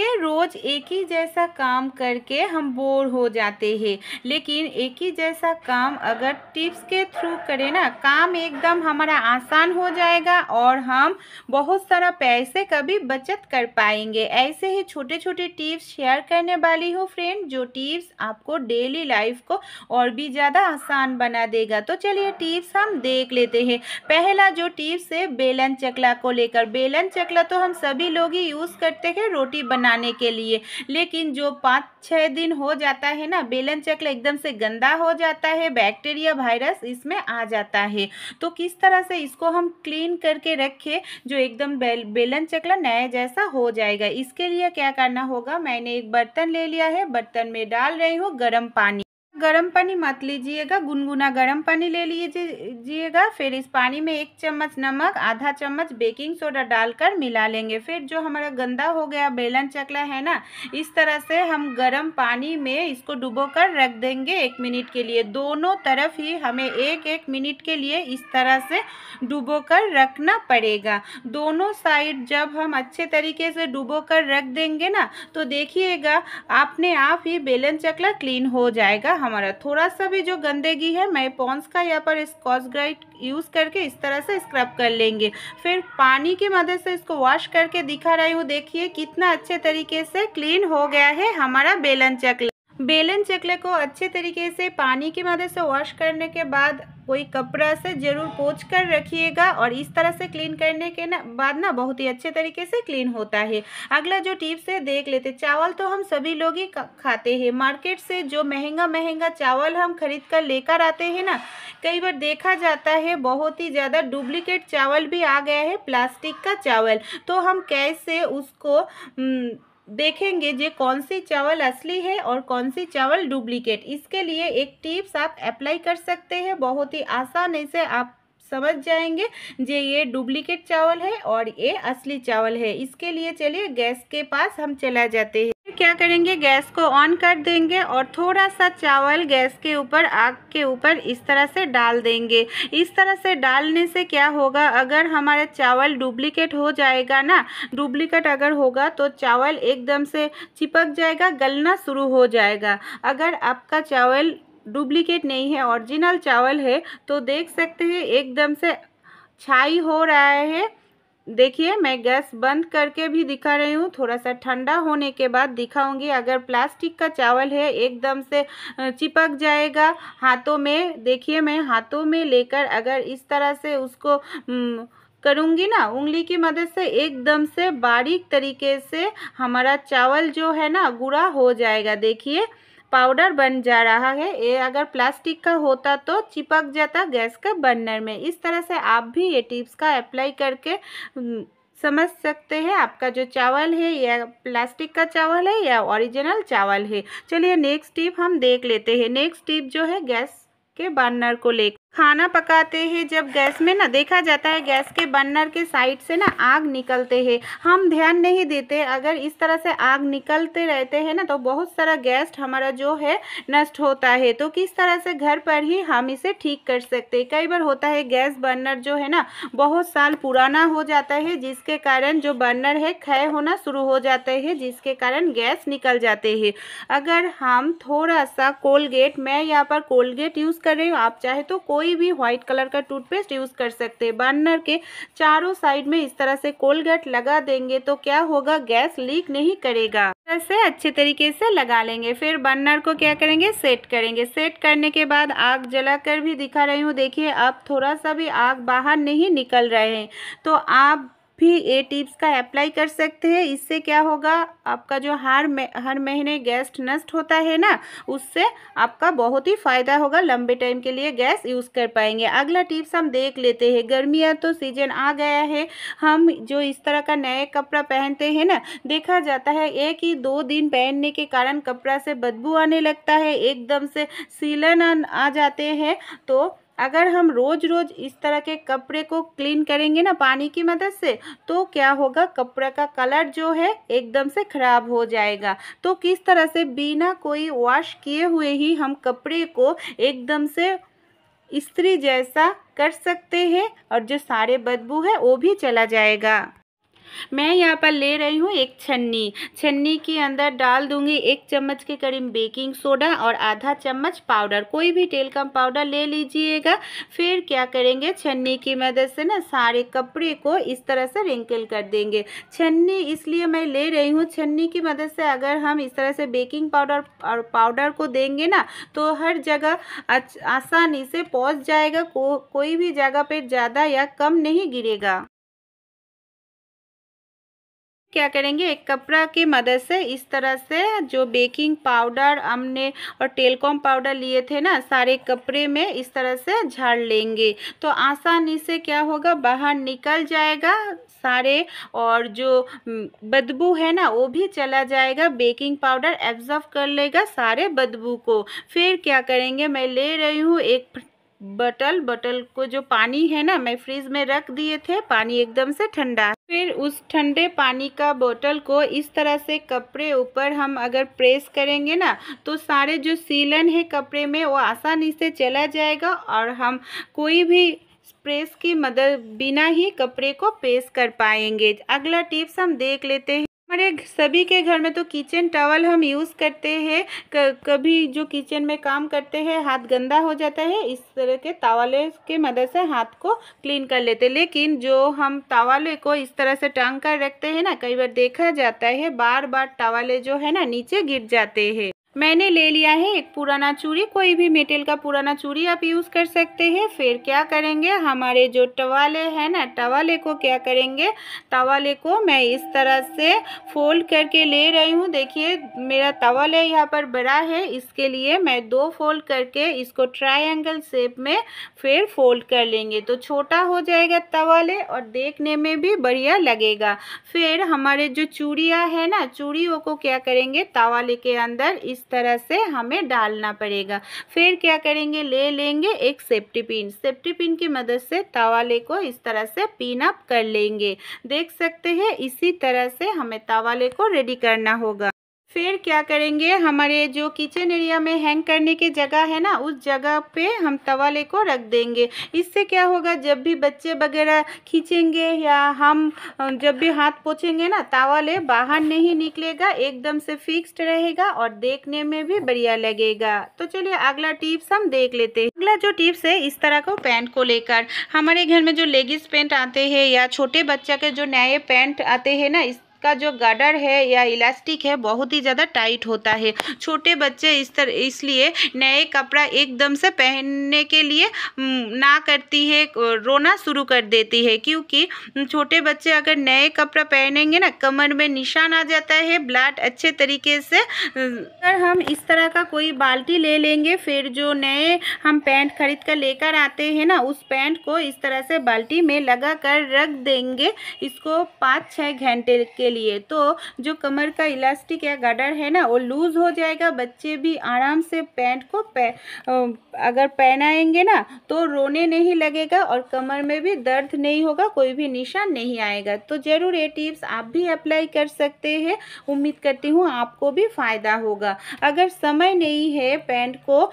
कि रोज़ एक ही जैसा काम करके हम बोर हो जाते हैं लेकिन एक ही जैसा काम अगर टिप्स के थ्रू करें ना काम एकदम हमारा आसान हो जाएगा और हम बहुत सारा पैसे का भी बचत कर पाएंगे ऐसे ही छोटे छोटे टिप्स शेयर करने वाली हूँ फ्रेंड जो टिप्स आपको डेली लाइफ को और भी ज़्यादा आसान बना देगा तो चलिए टिप्स हम देख लेते हैं पहला जो टिप्स है बेलन चकला को लेकर बेलन चकला तो हम सभी लोग ही यूज़ करते हैं रोटी बना बनाने के लिए लेकिन जो पाँच छः दिन हो जाता है ना बेलन चकला एकदम से गंदा हो जाता है बैक्टीरिया वायरस इसमें आ जाता है तो किस तरह से इसको हम क्लीन करके रखें जो एकदम बेलन चकला नया जैसा हो जाएगा इसके लिए क्या करना होगा मैंने एक बर्तन ले लिया है बर्तन में डाल रही हूँ गर्म पानी गर्म पानी मत लीजिएगा गुनगुना गर्म पानी ले लीजिएगा फिर इस पानी में एक चम्मच नमक आधा चम्मच बेकिंग सोडा डालकर मिला लेंगे फिर जो हमारा गंदा हो गया बेलन चकला है ना इस तरह से हम गर्म पानी में इसको डुबो कर रख देंगे एक मिनट के लिए दोनों तरफ ही हमें एक एक मिनट के लिए इस तरह से डुबो कर रखना पड़ेगा दोनों साइड जब हम अच्छे तरीके से डुबो कर रख देंगे ना तो देखिएगा अपने आप ही बेलन चकला क्लीन हो जाएगा हमारा थोड़ा सा भी जो गंदगी है मैं पॉन्स का यहाँ पर स्कॉच ग्राइट यूज़ करके इस तरह से स्क्रब कर लेंगे फिर पानी की मदद से इसको वॉश करके दिखा रही हूँ देखिए कितना अच्छे तरीके से क्लीन हो गया है हमारा बेलन चकला बेलन चकले को अच्छे तरीके से पानी की मदद से वॉश करने के बाद कोई कपड़ा से ज़रूर पोछ कर रखिएगा और इस तरह से क्लीन करने के ना बाद ना बहुत ही अच्छे तरीके से क्लीन होता है अगला जो टिप्स है देख लेते चावल तो हम सभी लोग ही खाते हैं मार्केट से जो महंगा महंगा चावल हम खरीद कर लेकर आते हैं ना कई बार देखा जाता है बहुत ही ज़्यादा डुप्लीकेट चावल भी आ गया है प्लास्टिक का चावल तो हम कैसे उसको हम्म, देखेंगे जे कौन सी चावल असली है और कौन सी चावल डुप्लीकेट इसके लिए एक टिप्स आप अप्लाई कर सकते हैं बहुत ही आसानी से आप समझ जाएंगे जे ये डुप्लीकेट चावल है और ये असली चावल है इसके लिए चलिए गैस के पास हम चला जाते हैं क्या करेंगे गैस को ऑन कर देंगे और थोड़ा सा चावल गैस के ऊपर आग के ऊपर इस तरह से डाल देंगे इस तरह से डालने से क्या होगा अगर हमारा चावल डुप्लीकेट हो जाएगा ना डुप्लीकेट अगर होगा तो चावल एकदम से चिपक जाएगा गलना शुरू हो जाएगा अगर आपका चावल डुप्लीकेट नहीं है ओरिजिनल चावल है तो देख सकते हैं एकदम से छाई हो रहा है देखिए मैं गैस बंद करके भी दिखा रही हूँ थोड़ा सा ठंडा होने के बाद दिखाऊंगी अगर प्लास्टिक का चावल है एकदम से चिपक जाएगा हाथों में देखिए मैं हाथों में लेकर अगर इस तरह से उसको करूँगी ना उंगली की मदद से एकदम से बारीक तरीके से हमारा चावल जो है ना गुड़ा हो जाएगा देखिए पाउडर बन जा रहा है ये अगर प्लास्टिक का होता तो चिपक जाता गैस का बर्नर में इस तरह से आप भी ये टिप्स का अप्लाई करके समझ सकते हैं आपका जो चावल है या प्लास्टिक का चावल है या ओरिजिनल चावल है चलिए नेक्स्ट टिप हम देख लेते हैं नेक्स्ट टिप जो है गैस के बर्नर को ले खाना पकाते हैं जब गैस में ना देखा जाता है गैस के बर्नर के साइड से ना आग निकलते हैं हम ध्यान नहीं देते अगर इस तरह से आग निकलते रहते हैं ना तो बहुत सारा गैस हमारा जो है नष्ट होता है तो किस तरह से घर पर ही हम इसे ठीक कर सकते हैं कई बार होता है गैस बर्नर जो है ना बहुत साल पुराना हो जाता है जिसके कारण जो बर्नर है क्षय होना शुरू हो जाते हैं जिसके कारण गैस निकल जाते हैं अगर हम थोड़ा सा कोलगेट मैं यहाँ पर कोलगेट यूज़ कर रही हूँ आप चाहे तो कोल कोई भी व्हाइट कलर का टूथपेस्ट यूज़ कर सकते हैं बर्नर के चारों साइड में इस तरह से कोलगेट लगा देंगे तो क्या होगा गैस लीक नहीं करेगा तरह से अच्छे तरीके से लगा लेंगे फिर बर्नर को क्या करेंगे सेट करेंगे सेट करने के बाद आग जलाकर भी दिखा रही हूँ देखिए अब थोड़ा सा भी आग बाहर नहीं निकल रहे हैं तो आप भी ये टिप्स का अप्लाई कर सकते हैं इससे क्या होगा आपका जो हर हर महीने गैस नष्ट होता है ना उससे आपका बहुत ही फ़ायदा होगा लंबे टाइम के लिए गैस यूज़ कर पाएंगे अगला टिप्स हम देख लेते हैं गर्मियाँ तो सीजन आ गया है हम जो इस तरह का नए कपड़ा पहनते हैं ना देखा जाता है एक ही दो दिन पहनने के कारण कपड़ा से बदबू आने लगता है एकदम से सीलन आ जाते हैं तो अगर हम रोज़ रोज़ इस तरह के कपड़े को क्लीन करेंगे ना पानी की मदद से तो क्या होगा कपड़ा का कलर जो है एकदम से ख़राब हो जाएगा तो किस तरह से बिना कोई वॉश किए हुए ही हम कपड़े को एकदम से इस्त्री जैसा कर सकते हैं और जो सारे बदबू है वो भी चला जाएगा मैं यहाँ पर ले रही हूँ एक छन्नी छन्नी के अंदर डाल दूंगी एक चम्मच के करीब बेकिंग सोडा और आधा चम्मच पाउडर कोई भी टेलकम पाउडर ले लीजिएगा फिर क्या करेंगे छन्नी की मदद से ना सारे कपड़े को इस तरह से रिंकल कर देंगे छन्नी इसलिए मैं ले रही हूँ छन्नी की मदद से अगर हम इस तरह से बेकिंग पाउडर और पाउडर को देंगे ना तो हर जगह आसानी से पहुँच जाएगा को, कोई भी जगह पर ज़्यादा या कम नहीं गिरेगा क्या करेंगे एक कपड़ा की मदद से इस तरह से जो बेकिंग पाउडर हमने और टेलकॉम पाउडर लिए थे ना सारे कपड़े में इस तरह से झाड़ लेंगे तो आसानी से क्या होगा बाहर निकल जाएगा सारे और जो हम्म, बदबू है ना वो भी चला जाएगा बेकिंग पाउडर एब्जॉर्व कर लेगा सारे बदबू को फिर क्या करेंगे मैं ले रही हूँ एक बटल बटल को जो पानी है ना मैं फ्रिज में रख दिए थे पानी एकदम से ठंडा फिर उस ठंडे पानी का बोतल को इस तरह से कपड़े ऊपर हम अगर प्रेस करेंगे ना तो सारे जो सीलन है कपड़े में वो आसानी से चला जाएगा और हम कोई भी प्रेस की मदद बिना ही कपड़े को प्रेस कर पाएंगे अगला टिप्स हम देख लेते हैं हमारे सभी के घर में तो किचन टॉवल हम यूज़ करते हैं कभी जो किचन में काम करते हैं हाथ गंदा हो जाता है इस तरह के तावाले के मदद से हाथ को क्लीन कर लेते हैं लेकिन जो हम तावाले को इस तरह से टांग कर रखते हैं ना कई बार देखा जाता है बार बार तावले जो है ना नीचे गिर जाते हैं मैंने ले लिया है एक पुराना चूड़ी कोई भी मेटल का पुराना चूड़ी आप यूज़ कर सकते हैं फिर क्या करेंगे हमारे जो टवाले हैं ना टवाले को क्या करेंगे तवाले को मैं इस तरह से फोल्ड करके ले रही हूँ देखिए मेरा तवाल यहाँ पर बड़ा है इसके लिए मैं दो फोल्ड करके इसको ट्रायंगल शेप में फिर फोल्ड कर लेंगे तो छोटा हो जाएगा तवाले और देखने में भी बढ़िया लगेगा फिर हमारे जो चूड़ियाँ है ना चूड़ियों को क्या करेंगे तवाले के अंदर इस तरह से हमें डालना पड़ेगा फिर क्या करेंगे ले लेंगे एक सेफ्टी पिन सेफ्टी पिन की मदद से तवाले को इस तरह से पिन अप कर लेंगे देख सकते हैं इसी तरह से हमें तवाले को रेडी करना होगा फिर क्या करेंगे हमारे जो किचन एरिया में हैंग करने की जगह है ना उस जगह पे हम तवाले को रख देंगे इससे क्या होगा जब भी बच्चे वगैरह खींचेंगे या हम जब भी हाथ पोछेंगे ना तवाले बाहर नहीं निकलेगा एकदम से फिक्स्ड रहेगा और देखने में भी बढ़िया लगेगा तो चलिए अगला टिप्स हम देख लेते हैं अगला जो टिप्स है इस तरह को पैंट को लेकर हमारे घर में जो लेगिस पैंट आते हैं या छोटे बच्चा के जो नए पैंट आते हैं ना इस का जो गडर है या इलास्टिक है बहुत ही ज़्यादा टाइट होता है छोटे बच्चे इस तरह इसलिए नए कपड़ा एकदम से पहनने के लिए ना करती है रोना शुरू कर देती है क्योंकि छोटे बच्चे अगर नए कपड़ा पहनेंगे ना कमर में निशान आ जाता है ब्लड अच्छे तरीके से अगर हम इस तरह का कोई बाल्टी ले लेंगे फिर जो नए हम पैंट खरीद कर लेकर आते हैं ना उस पैंट को इस तरह से बाल्टी में लगा कर रख देंगे इसको पाँच छः घंटे के लिए तो जो कमर का इलास्टिक या गडर है ना वो लूज़ हो जाएगा बच्चे भी आराम से पैंट को पै, अगर पहनाएंगे ना तो रोने नहीं लगेगा और कमर में भी दर्द नहीं होगा कोई भी निशान नहीं आएगा तो ज़रूर ये टिप्स आप भी अप्लाई कर सकते हैं उम्मीद करती हूँ आपको भी फ़ायदा होगा अगर समय नहीं है पैंट को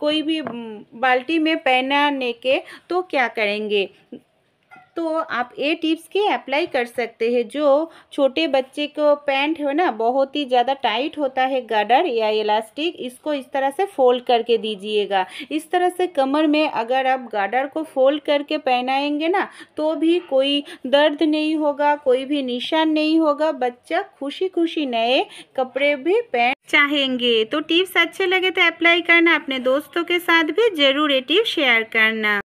कोई भी बाल्टी में पहनाने के तो क्या करेंगे तो आप ये टिप्स के अप्लाई कर सकते हैं जो छोटे बच्चे को पैंट हो ना बहुत ही ज़्यादा टाइट होता है गाडर या इलास्टिक इसको इस तरह से फोल्ड करके दीजिएगा इस तरह से कमर में अगर आप गाडर को फोल्ड करके पहनाएंगे ना तो भी कोई दर्द नहीं होगा कोई भी निशान नहीं होगा बच्चा खुशी खुशी नए कपड़े भी पहन चाहेंगे तो टिप्स अच्छे लगे तो अप्लाई करना अपने दोस्तों के साथ भी ज़रूर ये टिप्स शेयर करना